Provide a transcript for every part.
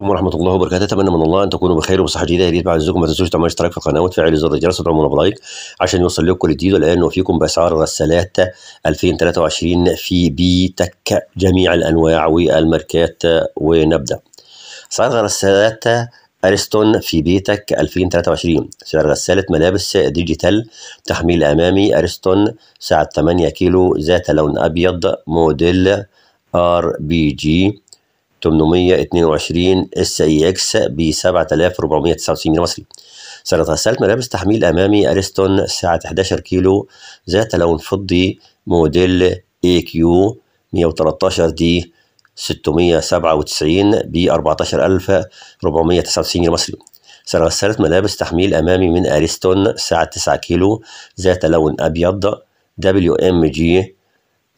ورحمة الله وبركاته أتمنى من الله أن تكونوا بخير وبصحة جيدة يا ريت بعد إذنكم ما تنسوش تعملوا اشتراك في القناة وتفعلوا زر الجرس وتعملوا لايك عشان يوصل لكم كل جديد والآن نوفيكم بأسعار غسالات 2023 في بي تك جميع الأنواع والماركات ونبدأ أسعار غسالات أريستون في بيتك 2023 سعر غسالة ملابس ديجيتال تحميل أمامي أريستون سعة 8 كيلو ذات لون أبيض موديل ار بي جي 822 اس اي اكس ب 7499 جنيه مصري سنة غسالة ملابس تحميل أمامي اريستون ساعه 11 كيلو ذات لون فضي موديل اي كيو 113 دي 697 ب 14499 جنيه مصري سنة غسالة ملابس تحميل أمامي من أريستون ساعه 9 كيلو ذات لون أبيض دبليو ام جي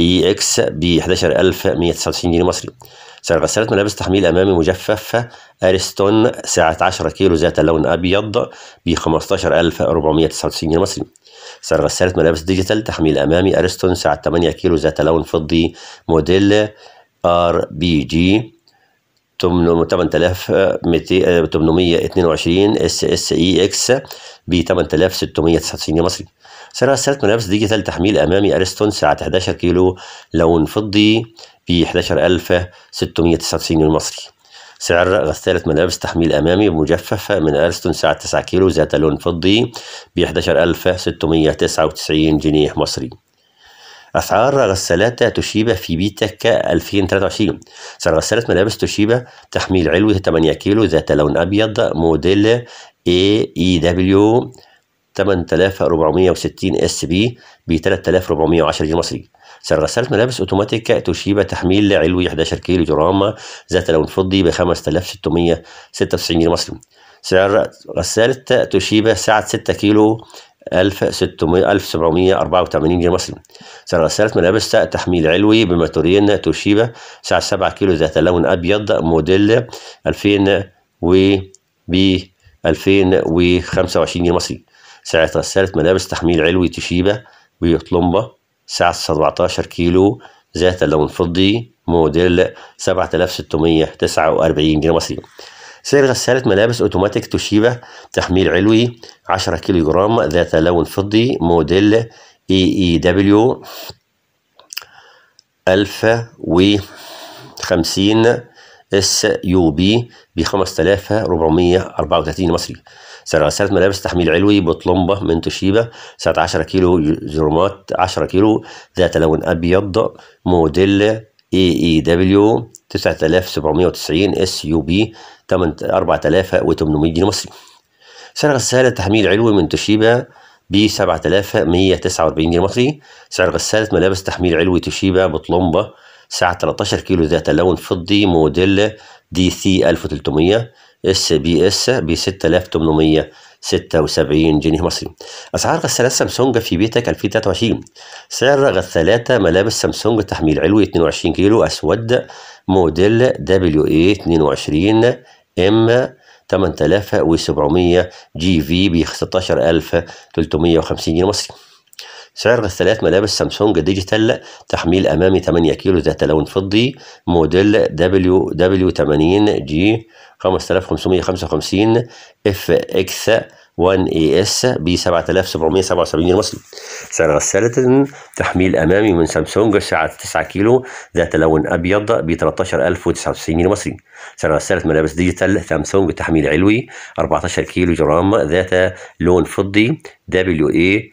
اي اكس ب 11199 جنيه مصري سعر غسالة ملابس تحميل أمامي مجففة أريستون سعة 10 كيلو ذات لون أبيض ب 15499 جنيه مصري سعر غسالة ملابس ديجيتال تحميل أمامي أريستون سعة 8 كيلو ذات لون فضي موديل ار بي جي 8822 اس اس اي اكس ب 8699 جنيه مصري سعرها ستة ملابس ديجيتال تحميل امامي ارستون سعه 11 كيلو لون فضي ب 11699 جنيه مصري سعر غسالة ملابس تحميل أمامي مجففة من أرستون سعة 9 كيلو ذات لون فضي ب 11699 جنيه مصري أسعار غسالات توشيبا في بيتك 2023 سعر غسالة ملابس توشيبا تحميل علوي 8 كيلو ذات لون أبيض موديل اي اي دبليو 8460 اس بي ب 3410 جنيه مصري سعر غسالة ملابس اوتوماتيك توشيبا تحميل علوي 11 كيلو جرام ذات لون فضي ب 5696 جنيه مصري سعر غسالة توشيبا سعة 6 كيلو 1600 1784 جنيه مصري سعر غسالة ملابس تحميل علوي بماتورين توشيبا سعة 7 كيلو ذات لون أبيض موديل 2000 و ب 2025 جنيه مصري ساعة غسالة ملابس تحميل علوي توشيبا بيوتلومبا ساعة 17 كيلو ذات لون فضي موديل 7649 جنيه مصري سعر غسالة ملابس أوتوماتيك توشيبا تحميل علوي 10 كيلو جرام ذات لون فضي موديل إي إي دبليو 1050 اس يو بي ب 5434 مصري سعر غسالة ملابس تحميل علوي بطلمبة من توشيبا سعة 10 كيلو جرمات 10 كيلو ذات لون أبيض موديل اي اي دبليو 9790 اس يو بي 4800 جنيه مصري سعر غسالة تحميل علوي من توشيبا ب 7149 جنيه مصري سعر غسالة ملابس تحميل علوي توشيبا بطلمبة سعة 13 كيلو ذات لون فضي موديل دي سي 1300 اس بي اس ب 6876 جنيه مصري اسعار غسالات سامسونج في بيتك 2023 سعر غسالات ملابس سامسونج تحميل علوي 22 كيلو اسود موديل دبليو اي 22 ام 8700 جي في ب 16350 جنيه مصري سعر غسالات ملابس سامسونج ديجيتال تحميل أمامي 8 كيلو ذات لون فضي موديل دبليو دبليو 80 جي 5555 اف اكس 1 اي اس ب 7777 جنيه مصري سعر غسالة تحميل أمامي من سامسونج سعة 9 كيلو ذات لون أبيض ب 13099 جنيه مصري سعر غسالة ملابس ديجيتال سامسونج تحميل علوي 14 كيلو جرام ذات لون فضي دبليو اي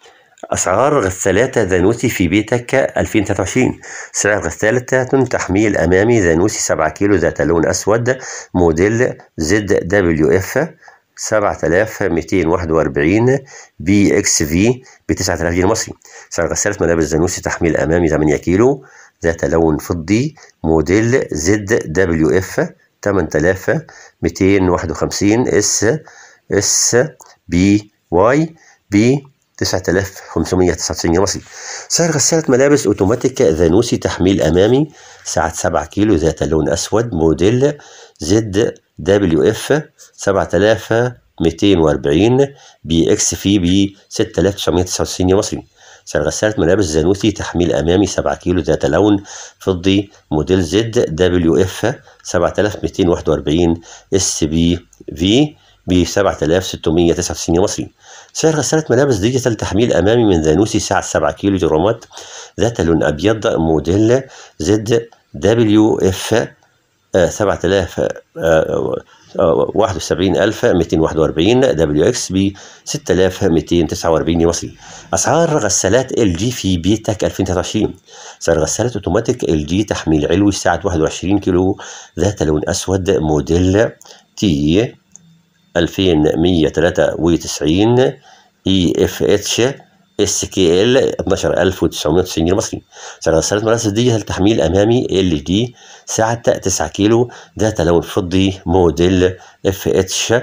أسعار غسالات ذانوسي في بيتك 2023 سعر غسالة تحميل الأمامي ذانوسي 7 كيلو ذات لون أسود موديل زد دبليو اف 7241 بي اكس في ب 9000 جنيه مصري سعر غسالة ملابس ذانوسي تحميل أمامي 8 كيلو ذات لون فضي موديل زد دبليو اف 8251 اس اس بي واي بي 9599 مصري سعر غسالة ملابس أوتوماتيك ذانوسي تحميل أمامي سعة 7 كيلو ذات لون أسود موديل زد دبليو اف 7240 بي اكس في بي 6999 مصري سعر غسالة ملابس زانوسي تحميل أمامي 7 كيلو ذات لون فضي موديل زد دبليو اف 7241 اس بي في ب 7699 مصري سعر غسالة ملابس ديجيتال تحميل أمامي من ذانوسي سعة 7 كيلو جرامات ذات لون أبيض موديل زد دبليو اف واحد وأربعين دبليو اكس تسعة 6249 مصري اسعار غسالات ال جي في بيتك 2023 سعر غساله اوتوماتيك ال جي تحميل علوي سعه 21 كيلو ذات لون اسود موديل تي 2193 اي اف اتش اس كي ال 12990 جنيه مصري سعر غسالة ملابس دي التحميل أمامي ال دي ساعه 9 كيلو ده تلون فضي موديل اف اتش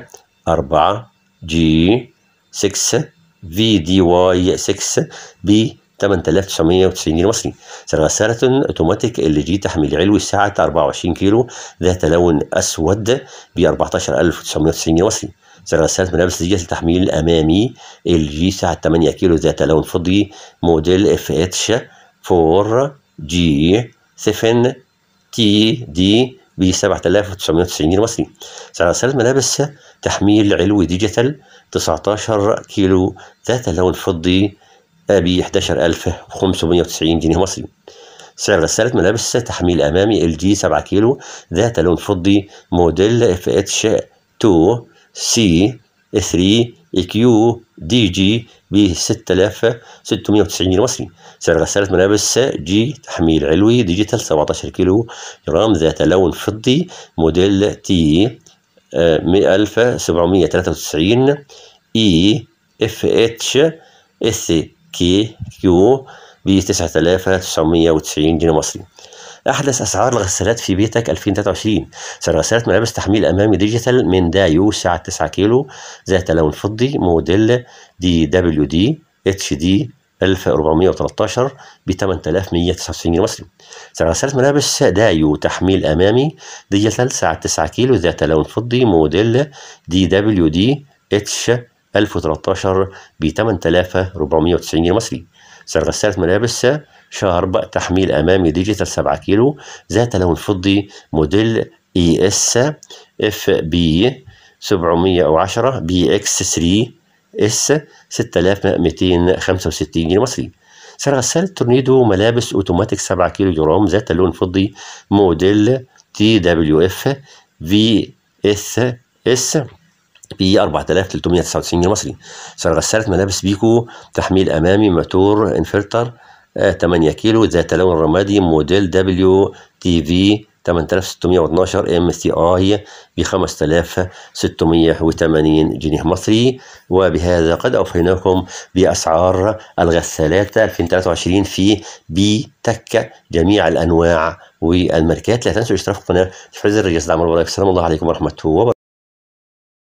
4 جي 6 في دي واي 6 بي 8990 جنيه مصري غسالة اوتوماتيك ال جي تحميل علوي الساعة 24 كيلو ذات لون اسود ب 14990 جنيه مصري غسالة ملابس زجاج لتحميل امامي ال جي ساعة 8 كيلو ذات لون فضي موديل اف اتش 4 جي 7 تي دي ب 7990 جنيه مصري سعر غسالة ملابس تحميل علوي ديجيتال 19 كيلو ذات لون فضي ب 11590 جنيه مصري سعر غسالة ملابس تحميل أمامي ال جي 7 كيلو ذات لون فضي موديل اف اتش 2 سي 3 كيو دي جي ب 6690 جنيه مصري سعر غسالة ملابس جي تحميل علوي ديجيتال 17 كيلو جرام ذات لون فضي موديل تي 1793 اي اف اتش اس كي كيو ب 9990 جنيه مصري احدث اسعار الغسالات في بيتك 2023 سعر غسالات ملابس تحميل امامي ديجيتال من دايو ساعة 9 كيلو ذات لون فضي موديل دي دبليو دي اتش دي 1413 ب 8199 جنيه مصري سعر غسالات ملابس دايو تحميل أمامي ديجيتال ساعة 9 كيلو ذات لون فضي موديل دي دبليو دي اتش 1013 ب 8490 جنيه مصري سعر غسالة ملابس شارب تحميل أمامي ديجيتال 7 كيلو ذات لون فضي موديل اي اس اف بي 710 بي اكس 3 اس 6265 جنيه مصري سعر غسالة تورنيدو ملابس اوتوماتيك 7 كيلو جرام ذات لون فضي موديل تي دبليو اف في اس اس ب 4399 جنيه مصري عشان غسالة ملابس بيكو تحميل أمامي موتور انفرتر 8 آه، كيلو ذات لون رمادي موديل دبليو تي في 8612 ام سي اي ب 5680 جنيه مصري وبهذا قد اوفيناكم باسعار الغسالات 2023 في بي تك جميع الانواع والماركات لا تنسوا الاشتراك في القناه تفعيل زر الجرس دعم السلام الله عليكم ورحمه الله وبركاته